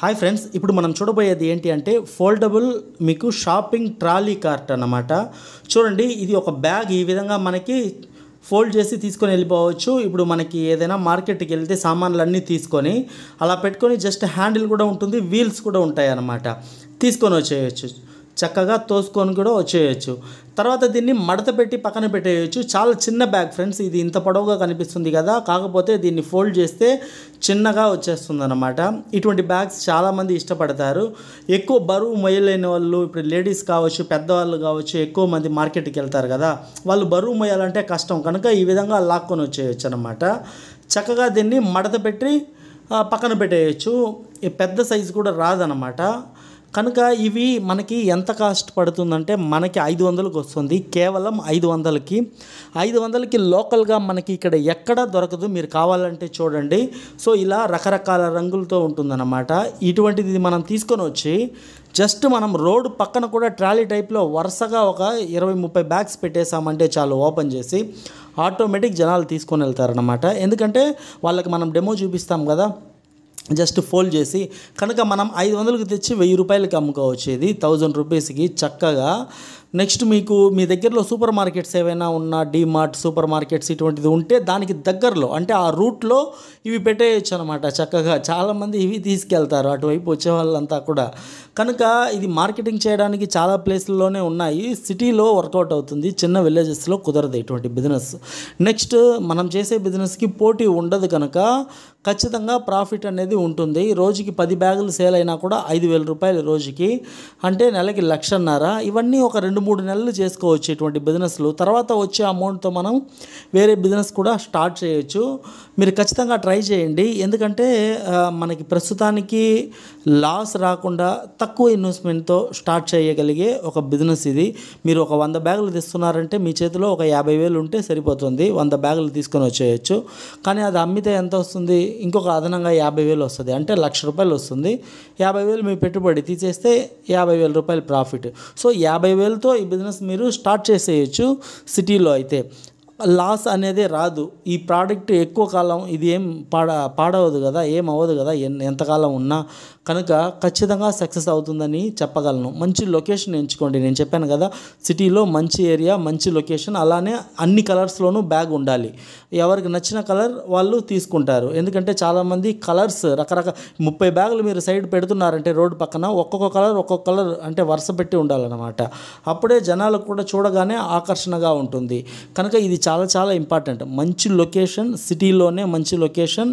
hi friends ఇప్పుడు మనం చూడబోయేది ఏంటి అంటే ఫోల్డబుల్ మీకు షాపింగ్ ట్రాలీ కార్ట్ అన్నమాట చూడండి ఇది ఒక బ్యాగ్ ఈ విధంగా మనకి ఫోల్డ్ చేసి తీసుకొని వెళ్ళిపోవచ్చు ఇప్పుడు మనకి ఏదైనా మార్కెట్కి వెళ్తే సామాన్లన్నీ తీసుకొని అలా పెట్టుకొని జస్ట్ హ్యాండిల్ కూడా ఉంటుంది వీల్స్ కూడా ఉంటాయి అన్నమాట తీసుకొని వచ్చేయచ్చు చక్కగా తోసుకొని కూడా వచ్చేయచ్చు తర్వాత దీన్ని మడత పెట్టి పక్కన పెట్టేయచ్చు చాలా చిన్న బ్యాగ్ ఫ్రెండ్స్ ఇది ఇంత పొడవుగా కనిపిస్తుంది కదా కాకపోతే దీన్ని ఫోల్డ్ చేస్తే చిన్నగా వచ్చేస్తుంది అనమాట ఇటువంటి బ్యాగ్స్ చాలామంది ఇష్టపడతారు ఎక్కువ బరువు మొయ్యలేని వాళ్ళు ఇప్పుడు లేడీస్ కావచ్చు పెద్దవాళ్ళు కావచ్చు ఎక్కువ మంది మార్కెట్కి వెళ్తారు కదా వాళ్ళు బరువు మొయ్యాలంటే కష్టం కనుక ఈ విధంగా లాక్కొని వచ్చేయచ్చు అనమాట చక్కగా దీన్ని మడత పెట్టి పక్కన పెట్టేయచ్చు పెద్ద సైజు కూడా రాదనమాట కనుక ఇవి మనకి ఎంత కాస్ట్ పడుతుందంటే మనకి ఐదు వందలకు వస్తుంది కేవలం ఐదు వందలకి ఐదు వందలకి లోకల్గా మనకి ఇక్కడ ఎక్కడ దొరకదు మీరు కావాలంటే చూడండి సో ఇలా రకరకాల రంగులతో ఉంటుందన్నమాట ఇటువంటిది మనం తీసుకొని వచ్చి జస్ట్ మనం రోడ్డు పక్కన కూడా ట్రాలీ టైప్లో వరుసగా ఒక ఇరవై ముప్పై బ్యాగ్స్ పెట్టేసామంటే చాలు ఓపెన్ చేసి ఆటోమేటిక్ జనాలు తీసుకొని వెళ్తారనమాట ఎందుకంటే వాళ్ళకి మనం డెమో చూపిస్తాం కదా జస్ట్ ఫోల్డ్ చేసి కనుక మనం ఐదు వందలకు తెచ్చి వెయ్యి రూపాయలకి అమ్ముకోవచ్చు ఇది థౌజండ్ రూపీస్కి చక్కగా నెక్స్ట్ మీకు మీ దగ్గరలో సూపర్ మార్కెట్స్ ఏవైనా ఉన్నా డీమార్ట్ సూపర్ మార్కెట్స్ ఇటువంటిది ఉంటే దానికి దగ్గరలో అంటే ఆ రూట్లో ఇవి పెట్టేయచ్చు అనమాట చక్కగా చాలామంది ఇవి తీసుకెళ్తారు అటువైపు వచ్చే వాళ్ళంతా కూడా కనుక ఇది మార్కెటింగ్ చేయడానికి చాలా ప్లేస్లలోనే ఉన్నాయి సిటీలో వర్కౌట్ అవుతుంది చిన్న విలేజెస్లో కుదరదు ఇటువంటి బిజినెస్ నెక్స్ట్ మనం చేసే బిజినెస్కి పోటీ ఉండదు కనుక ఖచ్చితంగా ప్రాఫిట్ అనేది అనేది ఉంటుంది రోజుకి పది బ్యాగులు సేల్ అయినా కూడా ఐదు వేల రూపాయలు రోజుకి అంటే నెలకి లక్షన్నర ఇవన్నీ ఒక రెండు మూడు నెలలు చేసుకోవచ్చు ఇటువంటి బిజినెస్లు తర్వాత వచ్చే అమౌంట్తో మనం వేరే బిజినెస్ కూడా స్టార్ట్ చేయొచ్చు మీరు ఖచ్చితంగా ట్రై చేయండి ఎందుకంటే మనకి ప్రస్తుతానికి లాస్ రాకుండా తక్కువ ఇన్వెస్ట్మెంట్తో స్టార్ట్ చేయగలిగే ఒక బిజినెస్ ఇది మీరు ఒక వంద బ్యాగులు తెస్తున్నారంటే మీ చేతిలో ఒక యాభై వేలు ఉంటే సరిపోతుంది వంద బ్యాగులు తీసుకొని వచ్చేయచ్చు కానీ అది అమ్మితే ఎంత వస్తుంది ఇంకొక అదనంగా యాభై వేలు వస్తుంది అంటే లక్ష రూపాయలు వస్తుంది యాభై వేలు మీ పెట్టుబడి తీసేస్తే యాభై వేల రూపాయలు ప్రాఫిట్ సో యాభై వేలతో ఈ బిజినెస్ మీరు స్టార్ట్ చేసేయచ్చు సిటీలో అయితే లాస్ అనేది రాదు ఈ ప్రోడక్ట్ ఎక్కువ కాలం ఇది ఏం పాడ పాడవదు కదా ఏం అవ్వదు కదా ఎంతకాలం ఉన్నా కనుక ఖచ్చితంగా సక్సెస్ అవుతుందని చెప్పగలను మంచి లొకేషన్ ఎంచుకోండి నేను చెప్పాను కదా సిటీలో మంచి ఏరియా మంచి లొకేషన్ అలానే అన్ని కలర్స్లోనూ బ్యాగ్ ఉండాలి ఎవరికి నచ్చిన కలర్ వాళ్ళు తీసుకుంటారు ఎందుకంటే చాలామంది కలర్స్ రకరకాల ముప్పై బ్యాగులు మీరు సైడ్ పెడుతున్నారంటే రోడ్డు పక్కన ఒక్కొక్క కలర్ ఒక్కొక్క కలర్ అంటే వరుస పెట్టి ఉండాలన్నమాట అప్పుడే జనాలకు కూడా చూడగానే ఆకర్షణగా ఉంటుంది కనుక ఇది చాలా చాలా ఇంపార్టెంట్ మంచి లొకేషన్ సిటీలోనే మంచి లొకేషన్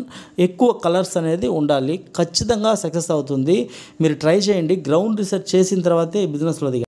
ఎక్కువ కలర్స్ అనేది ఉండాలి ఖచ్చితంగా సక్సెస్ అవుతుంది మీరు ట్రై చేయండి గ్రౌండ్ రీసెర్చ్ చేసిన తర్వాతే బిజినెస్లో దిగండి